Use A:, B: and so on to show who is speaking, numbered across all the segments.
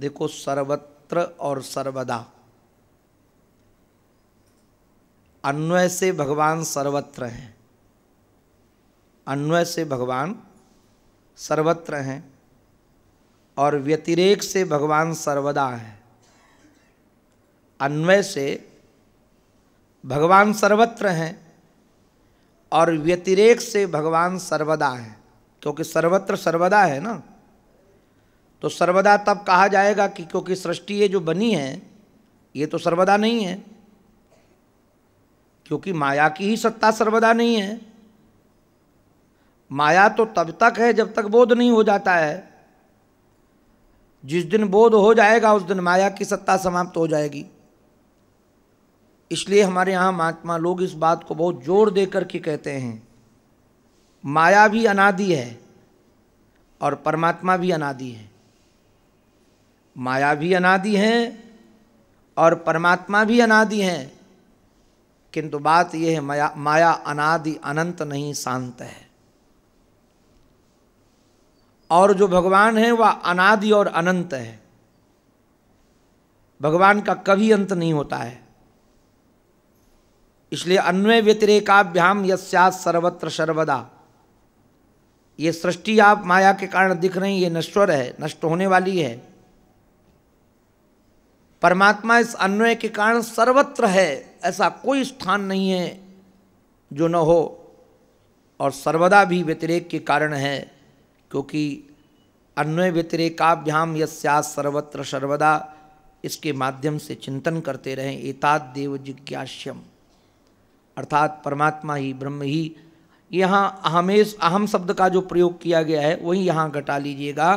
A: देखो सर्वत्र और सर्वदा अन्वय से भगवान सर्वत्र हैं अन्वय से भगवान सर्वत्र हैं और व्यतिरेक से भगवान सर्वदा हैं अन्वय से भगवान सर्वत्र हैं और व्यतिरेक से भगवान सर्वदा हैं क्योंकि सर्वत्र सर्वदा है ना तो सर्वदा तब कहा जाएगा कि क्योंकि सृष्टि ये जो बनी है ये तो सर्वदा नहीं है क्योंकि माया की ही सत्ता सर्वदा नहीं है माया तो तब तक है जब तक बोध नहीं हो जाता है जिस दिन बोध हो जाएगा उस दिन माया की सत्ता समाप्त हो जाएगी इसलिए हमारे यहाँ महात्मा लोग इस बात को बहुत जोर दे करके कहते हैं माया भी अनादि है और परमात्मा भी अनादि है माया भी अनादि हैं और परमात्मा भी अनादि हैं किंतु बात यह है माया माया अनादि अनंत नहीं शांत है और जो भगवान है वह अनादि और अनंत है भगवान का कभी अंत नहीं होता है इसलिए अन्वय व्यतिरेकाभ्याम यस्यात सर्वत्र सर्वदा ये सृष्टि आप माया के कारण दिख रही ये नश्वर है नष्ट होने वाली है परमात्मा इस अन्वय के कारण सर्वत्र है ऐसा कोई स्थान नहीं है जो न हो और सर्वदा भी व्यतिरेक के कारण है क्योंकि अन्वय व्यतिरेकाभ्याम यस्या सर्वत्र सर्वदा इसके माध्यम से चिंतन करते रहें एताद देव जिज्ञास्यम अर्थात परमात्मा ही ब्रह्म ही यहाँ अहमेश अहम शब्द का जो प्रयोग किया गया है वही यहाँ घटा लीजिएगा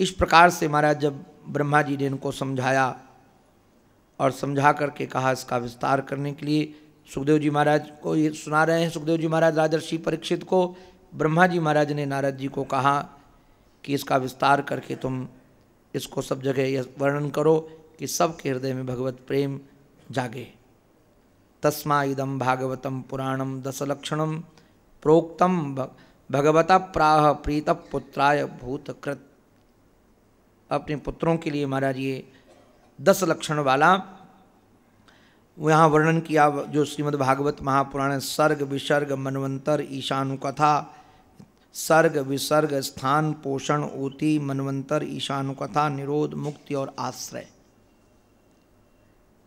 A: इस प्रकार से महाराज जब ब्रह्मा जी ने इनको समझाया और समझा करके कहा इसका विस्तार करने के लिए सुखदेव जी महाराज को ये सुना रहे हैं सुखदेव जी महाराज राजर्षि परीक्षित को ब्रह्मा जी महाराज ने नारद जी को कहा कि इसका विस्तार करके तुम इसको सब जगह यह वर्णन करो कि सबके हृदय में भगवत प्रेम जागे तस्मा इदम भागवतम पुराणम दसलक्षणम प्रोक्तम भगवता प्राह प्रीत पुत्राय भूतकृत अपने पुत्रों के लिए महाराज ये दस लक्षण वाला यहाँ वर्णन किया जो श्रीमद् भागवत महापुराण सर्ग विसर्ग मनवंतर ईशानुकथा सर्ग विसर्ग स्थान पोषण ऊति मनवंतर ईशानुकथा निरोध मुक्ति और आश्रय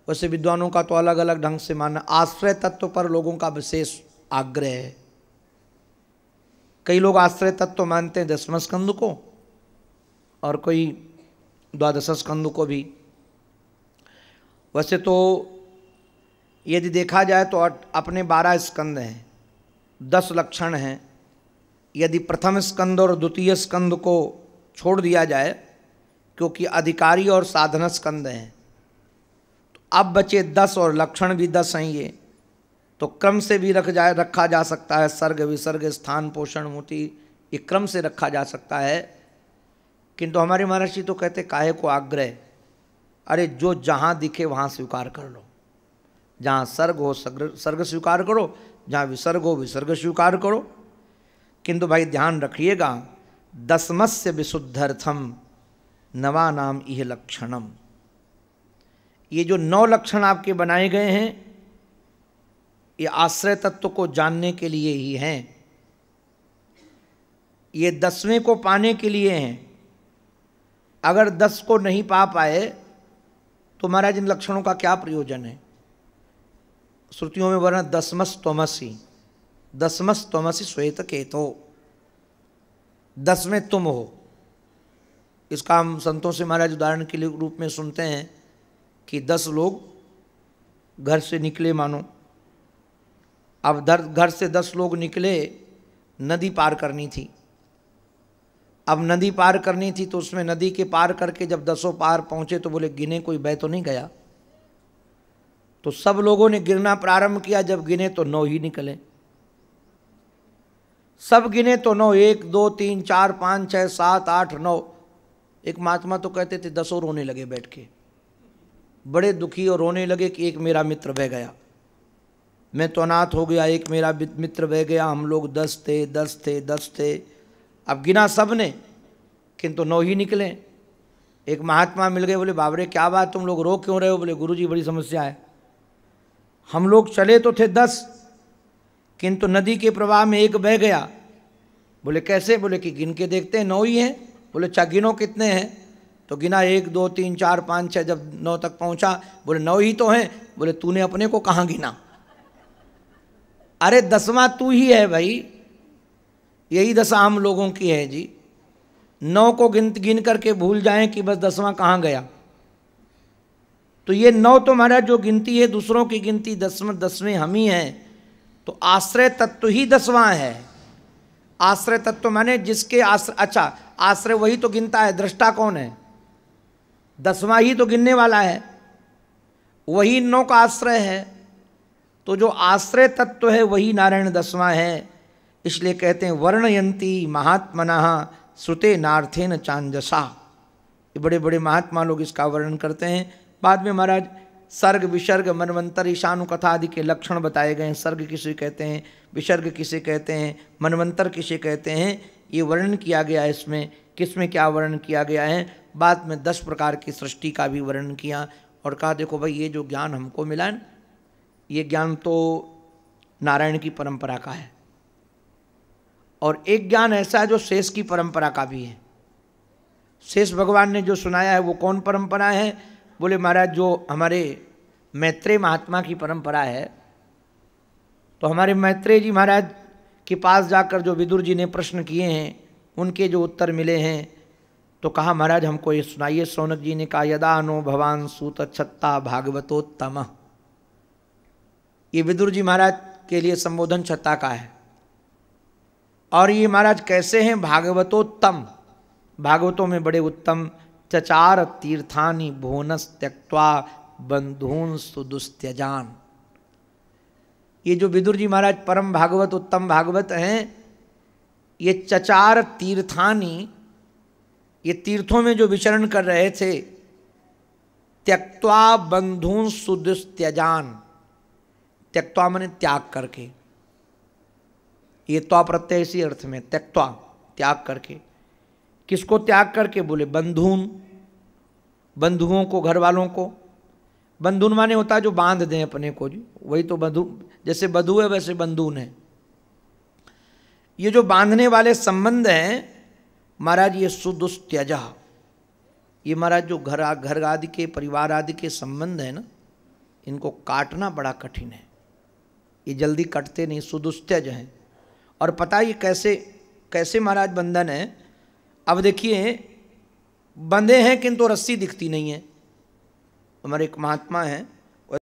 A: वैसे विद्वानों का तो अलग अलग ढंग से मानना आश्रय तत्व पर लोगों का विशेष आग्रह है कई लोग आश्रय तत्व मानते हैं दसम स्कंद को और कोई द्वादश स्कंद को भी वैसे तो यदि देखा जाए तो अपने बारह स्कंद हैं दस लक्षण हैं यदि प्रथम स्कंद और द्वितीय स्कंद को छोड़ दिया जाए क्योंकि अधिकारी और साधन स्कंद हैं तो अब बचे दस और लक्षण भी दस हैं ये तो क्रम से भी रख जाए रखा जा सकता है सर्ग विसर्ग स्थान पोषण मोती ये क्रम से रखा जा सकता है किंतु हमारे महाराज जी तो कहते काहे को आग्रह अरे जो जहाँ दिखे वहाँ स्वीकार कर लो जहाँ सर्ग हो सर्ग सर्ग स्वीकार करो जहाँ विसर्ग हो विसर्ग स्वीकार करो किंतु भाई ध्यान रखिएगा दसमस्य विशुद्धर्थम नवा नाम यह लक्षणम ये जो नौ लक्षण आपके बनाए गए हैं ये आश्रय तत्व को जानने के लिए ही हैं ये दसवें को पाने के लिए हैं अगर दस को नहीं पा पाए तो महाराज इन लक्षणों का क्या प्रयोजन है श्रुतियों में वर्ण दसमस तोमसी दसमस तोमसी श्वेत केतो दस में तुम हो इसका हम संतों से महाराज उदाहरण के रूप में सुनते हैं कि दस लोग घर से निकले मानो अब घर से दस लोग निकले नदी पार करनी थी अब नदी पार करनी थी तो उसमें नदी के पार करके जब दसों पार पहुंचे तो बोले गिने कोई बह तो नहीं गया तो सब लोगों ने गिरना प्रारंभ किया जब गिने तो नौ ही निकले सब गिने तो नौ एक दो तीन चार पाँच छः सात आठ नौ एक महात्मा तो कहते थे दसों रोने लगे बैठ के बड़े दुखी और रोने लगे कि एक मेरा मित्र बह गया मैं तो अनाथ हो गया एक मेरा मित्र बह गया हम लोग दस थे दस थे दस थे अब गिना सब ने किंतु नौ ही निकले एक महात्मा मिल गए बोले बाबरे क्या बात तुम लोग रो क्यों रहे हो बोले गुरु जी बड़ी समस्या है हम लोग चले तो थे दस किंतु नदी के प्रवाह में एक बह गया बोले कैसे बोले कि गिन के देखते हैं नौ ही हैं बोले चा अच्छा, गिनो कितने हैं तो गिना एक दो तीन चार पाँच छः जब नौ तक पहुंचा बोले नौ ही तो हैं बोले तूने अपने को कहाँ गिना अरे दसवां तू ही है भाई यही दशा हम लोगों की है जी नौ को गिन गिन करके भूल जाएं कि बस दसवां कहाँ गया तो ये नौ तो महाराज जो गिनती है दूसरों की गिनती दसवें दसवें हम ही हैं तो आश्रय तत्व ही दसवां है आश्रय तत्व माने जिसके आश्रय अच्छा आश्रय वही तो गिनता है दृष्टा कौन है दसवां ही तो गिनने वाला है वही नौ का आश्रय है तो जो आश्रय तत्व है वही नारायण दसवां है इसलिए कहते हैं वर्णयंती महात्मना श्रुते नार्थेन चांदसा ये बड़े बड़े महात्मा लोग इसका वर्णन करते हैं बाद में महाराज सर्ग विसर्ग मनवंतर ईशानु कथा आदि के लक्षण बताए गए हैं सर्ग किसे कहते हैं विसर्ग किसे कहते हैं मनवंतर किसे कहते हैं ये वर्णन किया गया है इसमें किस में क्या वर्णन किया गया है बाद में दस प्रकार की सृष्टि का भी वर्णन किया और कहा देखो भाई ये जो ज्ञान हमको मिला है ये ज्ञान तो नारायण की परंपरा का है और एक ज्ञान ऐसा है जो शेष की परंपरा का भी है शेष भगवान ने जो सुनाया है वो कौन परंपरा है बोले महाराज जो हमारे मैत्रेय महात्मा की परंपरा है तो हमारे मैत्रेय जी महाराज के पास जाकर जो विदुर जी ने प्रश्न किए हैं उनके जो उत्तर मिले हैं तो कहा महाराज हमको ये सुनाइए सोनक जी ने कहा यदा नो भवान सूत छत्ता भागवतोत्तम ये विदुर जी महाराज के लिए संबोधन छत्ता का है और ये महाराज कैसे हैं भागवतोत्तम भागवतों में बड़े उत्तम चचार तीर्थानी भुवनस त्यक्वा बंधुन सुदुस्त्यजान ये जो विदुर जी महाराज परम भागवत उत्तम भागवत हैं ये चचार तीर्थानी ये तीर्थों में जो विचरण कर रहे थे त्यक्वा बंधुन सुदुस्त्यजान त्यक्वा मैंने त्याग करके ये त्वा तो प्रत्यय इसी अर्थ में त्यक्ता त्याग करके किसको त्याग करके बोले बंधुन बंधुओं को घर वालों को बंधुन माने होता है जो बांध दें अपने को जी वही तो बंधु जैसे बधु है वैसे बंधुन है ये जो बांधने वाले संबंध हैं महाराज ये सुदुस्त्यजा ये महाराज जो घर घर आदि के परिवार आदि के संबंध है ना इनको काटना बड़ा कठिन है ये जल्दी कटते नहीं सुदुस्त्यज हैं और पता ये कैसे कैसे महाराज बंधन है अब देखिए बंधे हैं किंतु रस्सी दिखती नहीं है हमारे एक महात्मा हैं